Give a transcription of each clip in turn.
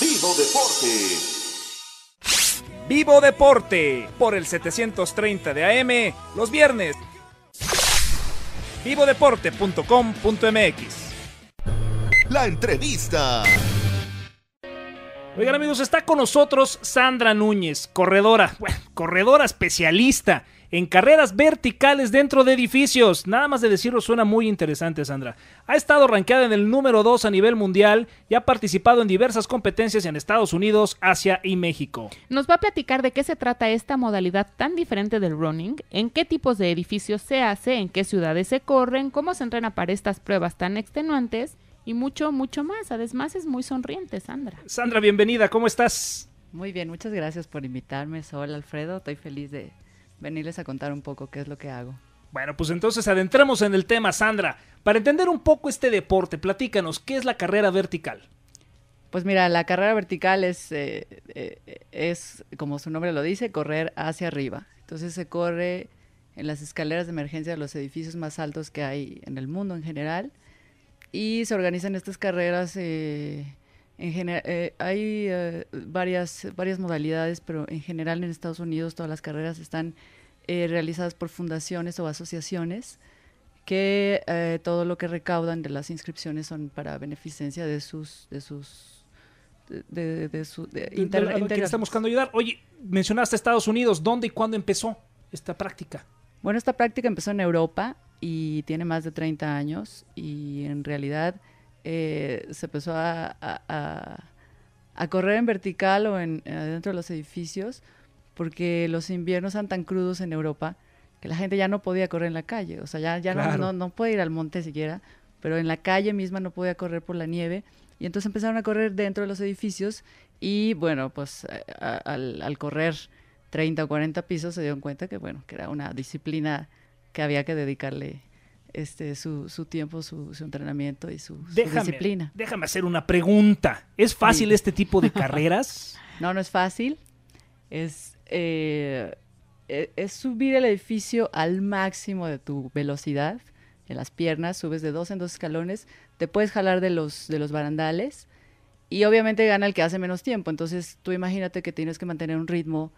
Vivo Deporte. Vivo Deporte por el 730 de AM los viernes. Vivodeporte.com.mx. La entrevista. Oigan amigos, está con nosotros Sandra Núñez, corredora, bueno, corredora especialista en carreras verticales dentro de edificios. Nada más de decirlo suena muy interesante, Sandra. Ha estado rankeada en el número 2 a nivel mundial y ha participado en diversas competencias en Estados Unidos, Asia y México. Nos va a platicar de qué se trata esta modalidad tan diferente del running, en qué tipos de edificios se hace, en qué ciudades se corren, cómo se entrena para estas pruebas tan extenuantes y mucho, mucho más. Además es muy sonriente, Sandra. Sandra, bienvenida, ¿cómo estás? Muy bien, muchas gracias por invitarme, Sol, Alfredo. Estoy feliz de venirles a contar un poco qué es lo que hago. Bueno, pues entonces adentramos en el tema, Sandra. Para entender un poco este deporte, platícanos, ¿qué es la carrera vertical? Pues mira, la carrera vertical es, eh, eh, es, como su nombre lo dice, correr hacia arriba. Entonces se corre en las escaleras de emergencia de los edificios más altos que hay en el mundo en general. Y se organizan estas carreras eh, eh, hay eh, varias, varias modalidades, pero en general en Estados Unidos todas las carreras están eh, realizadas por fundaciones o asociaciones que todo lo que recaudan de las inscripciones son para beneficencia de sus de sus de, su buscando ayudar. Oye, mencionaste Estados Unidos, ¿dónde y cuándo empezó esta práctica? Bueno, esta práctica empezó en Europa y tiene más de 30 años y en realidad eh, se empezó a, correr en vertical o en, de los edificios porque los inviernos eran tan crudos en Europa que la gente ya no podía correr en la calle, o sea, ya, ya no, no, puede ir al monte siquiera, pero en la calle misma no podía correr por la nieve. Y entonces empezaron a correr dentro de los edificios y bueno, pues eh, al, correr 30 o 40 pisos se dieron cuenta que bueno, que era una disciplina que había que dedicarle este, su, tiempo, su, entrenamiento y su, disciplina. Déjame hacer una pregunta. ¿Es fácil este tipo de carreras? no, no es fácil. Es, eh, e, es subir el edificio al máximo de tu velocidad en las piernas, subes de dos en dos escalones, te puedes jalar de los, de los barandales y obviamente gana el que hace menos tiempo. Entonces tú imagínate que tienes que mantener un ritmo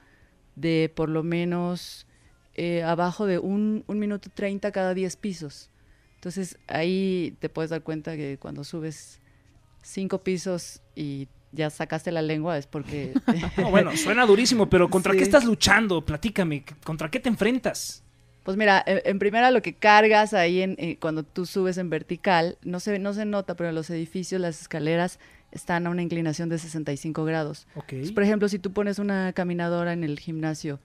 de por lo menos eh, abajo de un, un minuto 30 cada diez pisos. Entonces ahí te puedes dar cuenta que cuando subes cinco pisos y ya sacaste la lengua es porque... bueno, suena durísimo, pero ¿contra qué estás luchando? Platícame, ¿contra qué te enfrentas? Pues mira, en, primera lo que cargas ahí en, eh, cuando tú subes en vertical, no se, no se nota, pero en los edificios, las escaleras están a una inclinación de 65 grados. Okay. por ejemplo, si tú pones una caminadora en el gimnasio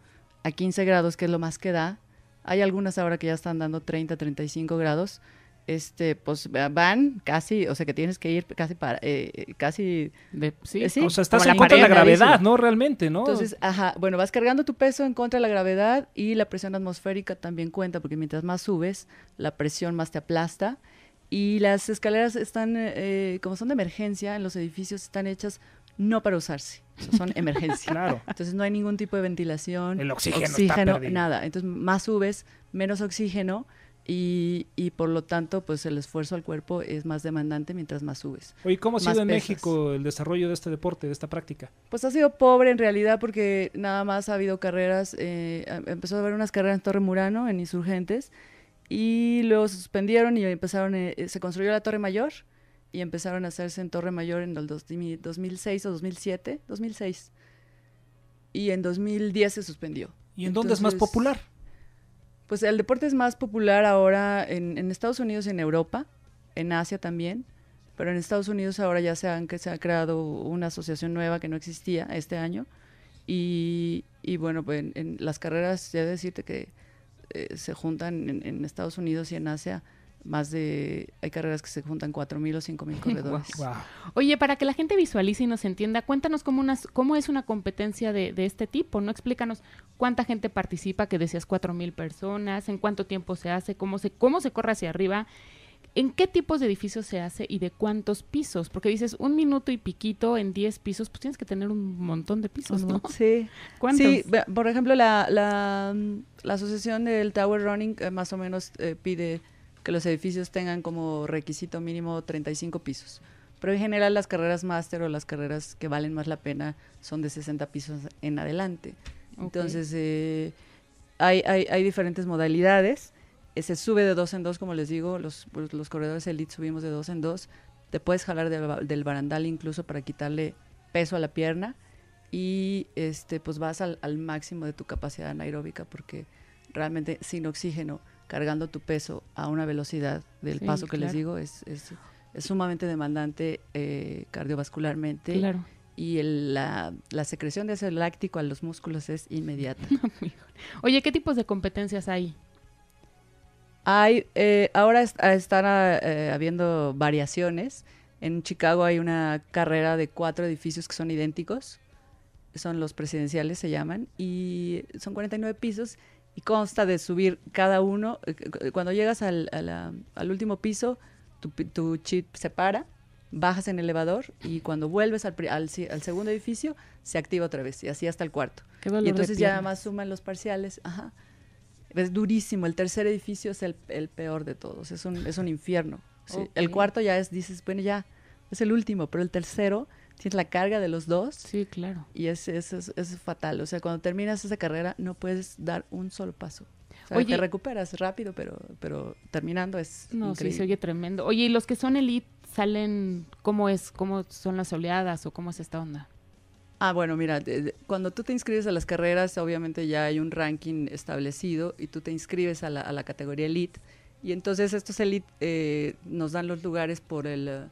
a 15 grados, que es lo más que da. Hay algunas ahora que ya están dando 30, 35 grados. Este, pues van casi, o sea que tienes que ir casi para, eh, eh, casi... Eh, sí, o sea, estás en contra de la gravedad, ¿no? Realmente, ¿no? Entonces, ajá, bueno, vas cargando tu peso en contra de la gravedad y la presión atmosférica también cuenta, porque mientras más subes, la presión más te aplasta. Y las escaleras están, como son de emergencia en los edificios, están hechas no para usarse. Son emergencias. Claro. Entonces no hay ningún tipo de ventilación. El oxígeno, oxígeno nada. Entonces más subes, menos oxígeno. Y, por lo tanto, pues el esfuerzo al cuerpo es más demandante mientras más subes. ¿Y ¿cómo ha sido en México el desarrollo de este deporte, de esta práctica? Pues ha sido pobre en realidad porque nada más ha habido carreras, eh, em, empezó a haber unas carreras en Torre Murano, en Insurgentes, y luego suspendieron y empezaron, eh, se construyó la Torre Mayor, y empezaron a hacerse en Torre Mayor en el 2006 o 2007, 2006. Y en 2010 se suspendió. ¿Y en dónde es más popular? Pues el deporte es más popular ahora en, Estados Unidos y en Europa, en Asia también, pero en Estados Unidos ahora ya se, han, se ha creado una asociación nueva que no existía este año. Y, bueno, pues en, las carreras, ya decirte que eh, se juntan en Estados Unidos y en Asia más de, hay carreras que se juntan 4.000 o 5.000 corredores. Oye, para que la gente visualice y nos entienda, cuéntanos cómo, unas cómo es una competencia de, de, este tipo, ¿no? Explícanos cuánta gente participa, que decías 4.000 personas, en cuánto tiempo se hace, cómo se, cómo se corre hacia arriba, en qué tipos de edificios se hace y de cuántos pisos, porque dices un minuto y piquito en 10 pisos, pues tienes que tener un montón de pisos, ¿no? Sí. ¿Cuántos? Sí, por ejemplo, la, la, la asociación del Tower Running eh, más o menos eh, pide que los edificios tengan como requisito mínimo 35 pisos. Pero en general las carreras máster o las carreras que valen más la pena son de 60 pisos en adelante. Entonces, eh, hay, diferentes modalidades. Eh, se sube de dos en dos, como les digo, los, pues, los corredores elite subimos de dos en dos. Te puedes jalar del, barandal incluso para quitarle peso a la pierna y este, pues vas al, al máximo de tu capacidad anaeróbica porque realmente sin oxígeno cargando tu peso a una velocidad del paso que les digo es, es, sumamente demandante eh, cardiovascularmente. Y la, la, secreción de ácido láctico a los músculos es inmediata. Oye, ¿qué tipos de competencias hay? Hay, eh, ahora ah, están ah, eh, habiendo variaciones. En Chicago hay una carrera de cuatro edificios que son idénticos. Son los presidenciales, se llaman. Y son 49 pisos y consta de subir cada uno. Eh, eh, cuando llegas al, al último piso, tu, chip se para, bajas en el elevador y cuando vuelves al, al, segundo edificio, se activa otra vez y así hasta el cuarto. y entonces ya más suman los parciales. Ajá. Es durísimo. El tercer edificio es el, peor de todos. Es un, infierno. El cuarto ya es, dices, bueno, ya es el último, pero el tercero tienes la carga de los dos. Sí, claro. Y es, es, fatal. O sea, cuando terminas esa carrera no puedes dar un solo paso. O sea, oye, te recuperas rápido, pero, pero terminando es. No, sí, se oye tremendo. Oye, ¿y los que son elite salen? ¿Cómo es? ¿Cómo son las oleadas o cómo es esta onda? Ah, bueno, mira, cuando tú te inscribes a las carreras, obviamente ya hay un ranking establecido y tú te inscribes a la, a la categoría elite. Y entonces estos elite eh, nos dan los lugares por el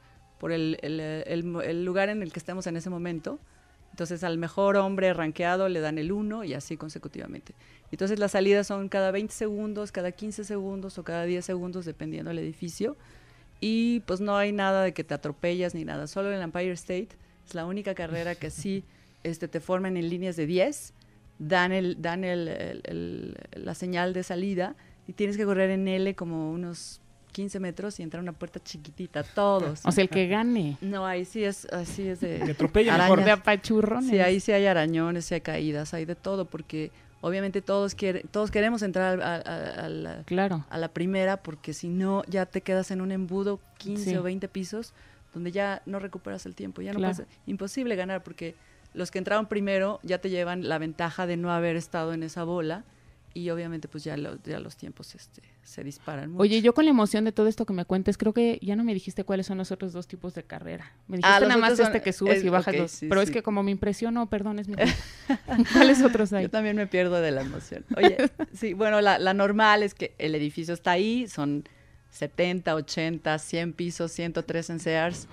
por el, lugar en el que estemos en ese momento. Entonces al mejor hombre ranqueado le dan el 1 y así consecutivamente. Entonces las salidas son cada 20 segundos, cada 15 segundos o cada 10 segundos dependiendo del edificio. Y pues no hay nada de que te atropellas ni nada. Solo en Empire State es la única carrera que sí este, te forman en líneas de 10, dan, el, dan el, la señal de salida y tienes que correr en L como unos 15 metros y entra una puerta chiquitita, todos. O sea, el que gane. No, ahí sí es, así es de... Que el mejor. De Sí, ahí sí hay arañones, sí hay caídas, hay de todo, porque obviamente todos, todos queremos entrar a, la, claro. a la primera, porque si no, ya te quedas en un embudo 15 o 20 pisos, donde ya no recuperas el tiempo, ya no pasa, imposible ganar, porque los que entraron primero ya te llevan la ventaja de no haber estado en esa bola y obviamente pues ya, ya los tiempos este, se disparan mucho. Oye, yo con la emoción de todo esto que me cuentes, creo que ya no me dijiste cuáles son los otros dos tipos de carrera. Me dijiste ah, nada más este que subes y bajas pero es que como me impresionó, perdón, es mi... ¿Cuáles otros hay? Yo también me pierdo de la emoción. Oye, sí, bueno, la, la normal es que el edificio está ahí, son 70, 80, 100 pisos, 103 en Sears,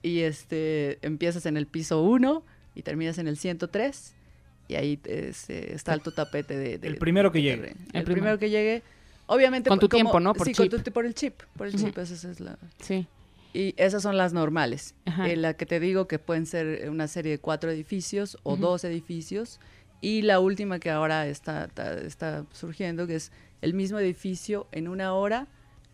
y este, empiezas en el piso 1 y terminas en el 103 y ahí está el tu tapete de, El primero que llegue. El, primero que llegue. Obviamente. Con tu tiempo, ¿no? Por sí, chip. Con por el chip. Por el chip, esa es la... Sí. Y esas son las normales. En eh, la que te digo que pueden ser una serie de cuatro edificios o dos edificios. Y la última que ahora está, está, surgiendo, que es el mismo edificio en una hora,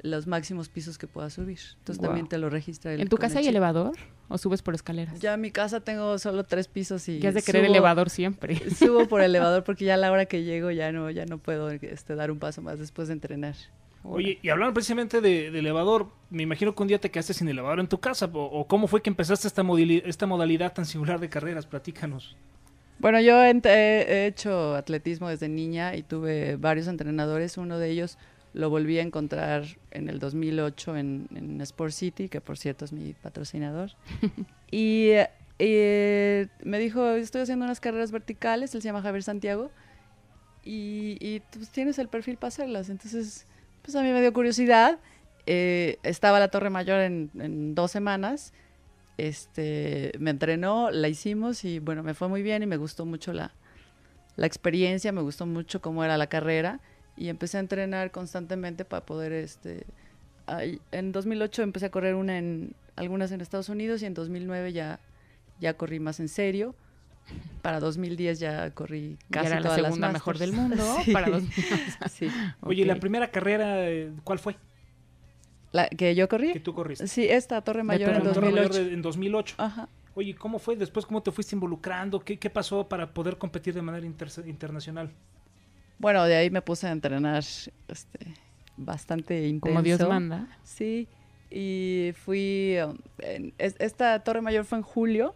los máximos pisos que pueda subir. Entonces también te lo registra el... ¿En tu casa hay elevador? o subes por escaleras? Ya en mi casa tengo solo tres pisos y... ¿Qué es de querer elevador siempre. Subo por elevador porque ya a la hora que llego ya no, ya no puedo este, dar un paso más después de entrenar. Oye, y hablando precisamente de, elevador, me imagino que un día te quedaste sin elevador en tu casa, o, cómo fue que empezaste esta, esta modalidad tan singular de carreras, platícanos. Bueno, yo he hecho atletismo desde niña y tuve varios entrenadores, uno de ellos lo volví a encontrar en el 2008 en, en Sport City, que por cierto es mi patrocinador. y eh, me dijo, estoy haciendo unas carreras verticales, él se llama Javier Santiago, y, y pues, tienes el perfil para hacerlas. Entonces, pues a mí me dio curiosidad. Eh, estaba la Torre Mayor en, en, dos semanas. Este, me entrenó, la hicimos y bueno, me fue muy bien y me gustó mucho la, la experiencia, me gustó mucho cómo era la carrera y empecé a entrenar constantemente para poder este en 2008 empecé a correr una en algunas en Estados Unidos y en 2009 ya ya corrí más en serio. Para 2010 ya corrí casi era la segunda mejor del mundo. sí. Oye, la primera carrera eh, cuál fue? La que yo corrí. Que tú corriste. Sí, esta Torre Mayor en 2008. Torre en 2008. Ajá. Oye, ¿cómo fue después? ¿Cómo te fuiste involucrando? ¿Qué, qué pasó para poder competir de manera internacional? Bueno, de ahí me puse a entrenar este, bastante intenso. Como Dios manda. Sí, y fui... esta Torre Mayor fue en julio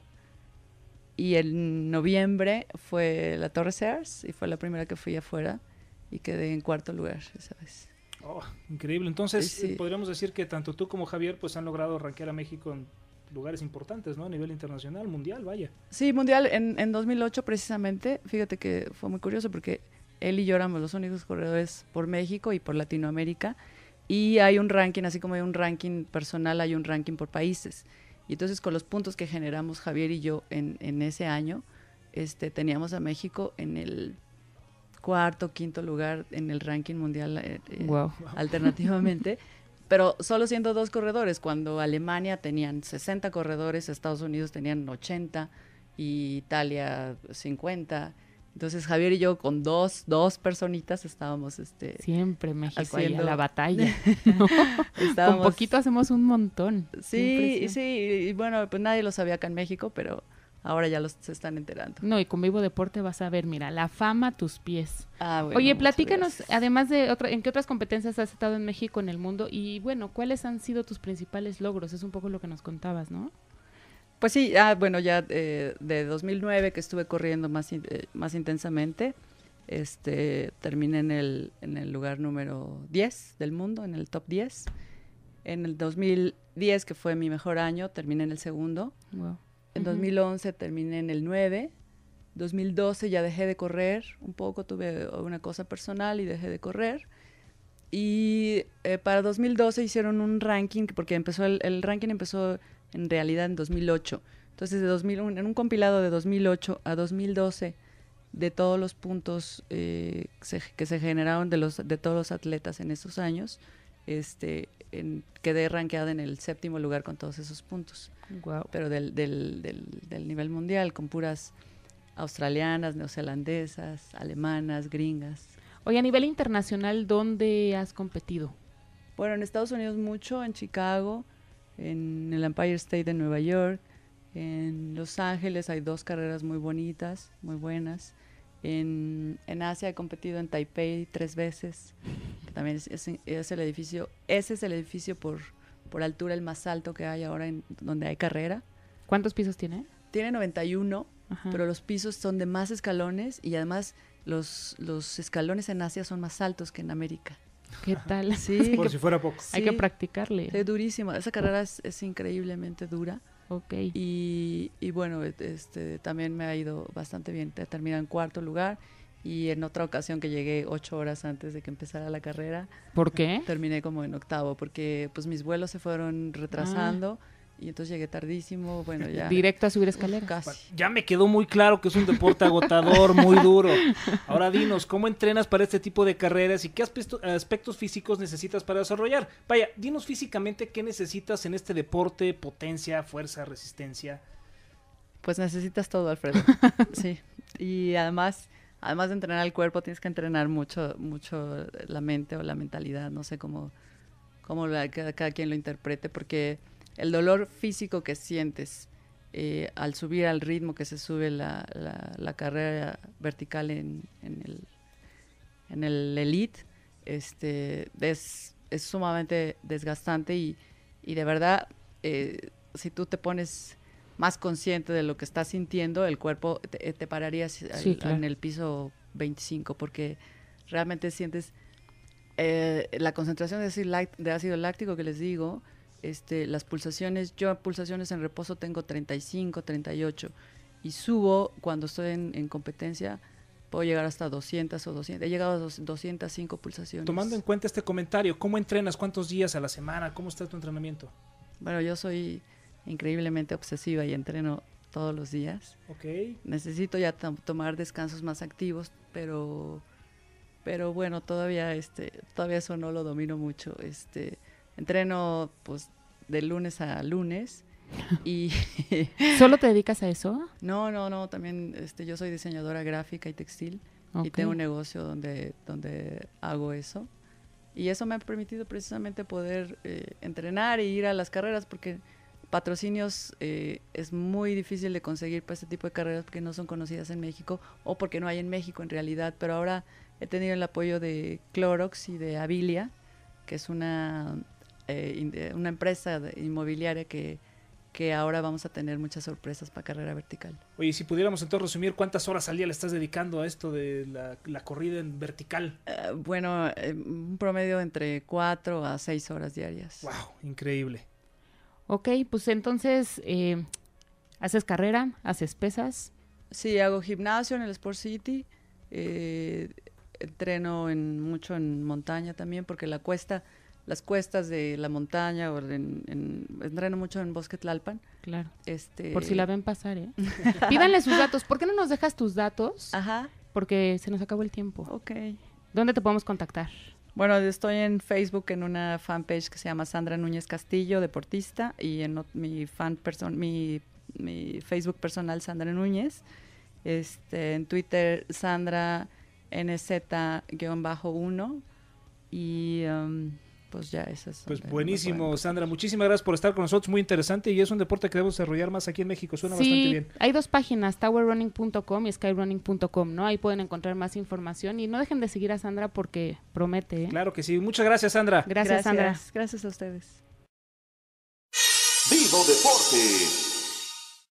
y en noviembre fue la Torre Sears y fue la primera que fui afuera y quedé en cuarto lugar, vez. Oh, increíble. Entonces, podríamos decir que tanto tú como Javier pues han logrado ranquear a México en lugares importantes, ¿no? A nivel internacional, mundial, vaya. Sí, mundial en 2008 precisamente. Fíjate que fue muy curioso porque él y yo éramos los únicos corredores por México y por Latinoamérica. Y hay un ranking, así como hay un ranking personal, hay un ranking por países. Y entonces con los puntos que generamos Javier y yo en, ese año, este, teníamos a México en el cuarto, quinto lugar en el ranking mundial eh, eh, alternativamente. pero solo siendo dos corredores, cuando Alemania tenían 60 corredores, Estados Unidos tenían 80 y Italia 50. Entonces Javier y yo con dos, dos personitas estábamos este siempre México haciendo... la batalla. Con poquito hacemos un montón. Sí, sí, y bueno, pues nadie lo sabía acá en México, pero ahora ya los se están enterando. No, y con Vivo Deporte vas a ver, mira, la fama a tus pies. Ah, bueno, Oye, platícanos, además de otra, en qué otras competencias has estado en México, en el mundo, y bueno, ¿cuáles han sido tus principales logros? Es un poco lo que nos contabas, ¿no? Pues sí, ah, bueno, ya eh, de 2009 que estuve corriendo más, eh, más intensamente, este, terminé en el, en el lugar número 10 del mundo, en el top 10. En el 2010, que fue mi mejor año, terminé en el segundo. En 2011 terminé en el 9. 2012 ya dejé de correr un poco, tuve una cosa personal y dejé de correr. Y eh, para 2012 hicieron un ranking, porque empezó el, el ranking empezó en realidad en 2008. Entonces, de en un compilado de 2008 a 2012, de todos los puntos eh, que se generaron de, los, de todos los atletas en esos años, este, quedé ranqueada en el séptimo lugar con todos esos puntos. Pero del, del, del, del nivel mundial, con puras australianas, neozelandesas, alemanas, gringas. Oye, a nivel internacional, ¿dónde has competido? Bueno, en Estados Unidos mucho, en Chicago, en el Empire State de Nueva York, en Los Ángeles hay dos carreras muy bonitas, muy buenas. En, Asia he competido en Taipei tres veces, que también es, es, el edificio, ese es el edificio por, por altura el más alto que hay ahora en, donde hay carrera. ¿Cuántos pisos tiene? Tiene 91, pero los pisos son de más escalones y además los, los escalones en Asia son más altos que en América. ¿Qué tal? Sí. Por si fuera poco. Hay que practicarle. Es durísima. Esa carrera es, increíblemente dura. Ok. Y, bueno, e, este, también me ha ido bastante bien. Termina en cuarto lugar. Y en otra ocasión que llegué ocho horas antes de que empezara la carrera. ¿Por qué? Terminé como en octavo, porque pues mis vuelos se fueron retrasando. Ah y entonces llegué tardísimo, bueno, ya. Directo a subir escaleras. Ya me quedó muy claro que es un deporte agotador, muy duro. Ahora dinos, ¿cómo entrenas para este tipo de carreras y qué aspectos físicos necesitas para desarrollar? Vaya, dinos físicamente qué necesitas en este deporte, potencia, fuerza, resistencia. Pues necesitas todo, Alfredo. sí. Y además, además de entrenar el cuerpo, tienes que entrenar mucho, mucho la mente o la mentalidad, no sé cómo, cómo cada quien lo interprete, porque el dolor físico que sientes eh, al subir al ritmo que se sube la, carrera vertical en, en, el, en elite, este, es, sumamente desgastante y, de verdad, eh, si tú te pones más consciente de lo que estás sintiendo, el cuerpo te, eh, pararía en el piso 25 porque realmente sientes la concentración de ácido, láctico que les digo, este, las pulsaciones, yo pulsaciones en reposo tengo 35, 38 y subo cuando estoy en, competencia puedo llegar hasta 200 o 200. He llegado a 205 pulsaciones. Tomando en cuenta este comentario, ¿cómo entrenas? ¿Cuántos días a la semana? ¿Cómo está tu entrenamiento? Bueno, yo soy increíblemente obsesiva y entreno todos los días. Ok. Necesito ya tomar descansos más activos, pero, pero bueno, todavía, este, todavía eso no lo domino mucho. Este, Entreno pues de lunes a lunes. Y ¿Solo te dedicas a eso? No, no, no, también este, yo soy diseñadora gráfica y textil y tengo un negocio donde, donde hago eso. Y eso me ha permitido precisamente poder eh, entrenar y e ir a las carreras porque patrocinios eh, es muy difícil de conseguir para este tipo de carreras porque no son conocidas en México o porque no hay en México en realidad, pero ahora he tenido el apoyo de Clorox y de Avilia, que es una eh, eh, una empresa inmobiliaria que, que ahora vamos a tener muchas sorpresas para carrera vertical. Oye, si pudiéramos entonces resumir, ¿cuántas horas al día le estás dedicando a esto de la, corrida en vertical? Eh, bueno, un promedio entre 4 a 6 horas diarias. ¡Wow! Increíble. Ok, pues entonces, ¿haces carrera? ¿Haces pesas? Sí, hago gimnasio en el Sport City. entreno en, mucho en montaña también, porque la cuesta las cuestas de la montaña o en, entreno mucho en Bosque Tlalpan. Claro. Este... Por si la ven pasar, ¿eh? Pídanle sus datos. ¿Por qué no nos dejas tus datos? Ajá. Porque se nos acabó el tiempo. Ok. ¿Dónde te podemos contactar? Bueno, estoy en Facebook en una fanpage que se llama Sandra Núñez Castillo, deportista, y en mi fan person mi, mi Facebook personal Sandra Núñez. Este, en Twitter Sandra NZ-1 y um, pues ya es. Pues buenísimo, Sandra. Muchísimas gracias por estar con nosotros. Muy interesante y es un deporte que debemos desarrollar más aquí en México. Suena bastante bien. Hay dos páginas, towerrunning.com y skyrunning.com, ¿no? Ahí pueden encontrar más información y no dejen de seguir a Sandra porque promete. ¿eh? Claro que sí. Muchas gracias, Sandra. Gracias, gracias, Sandra. Gracias a ustedes. Vivo Deporte.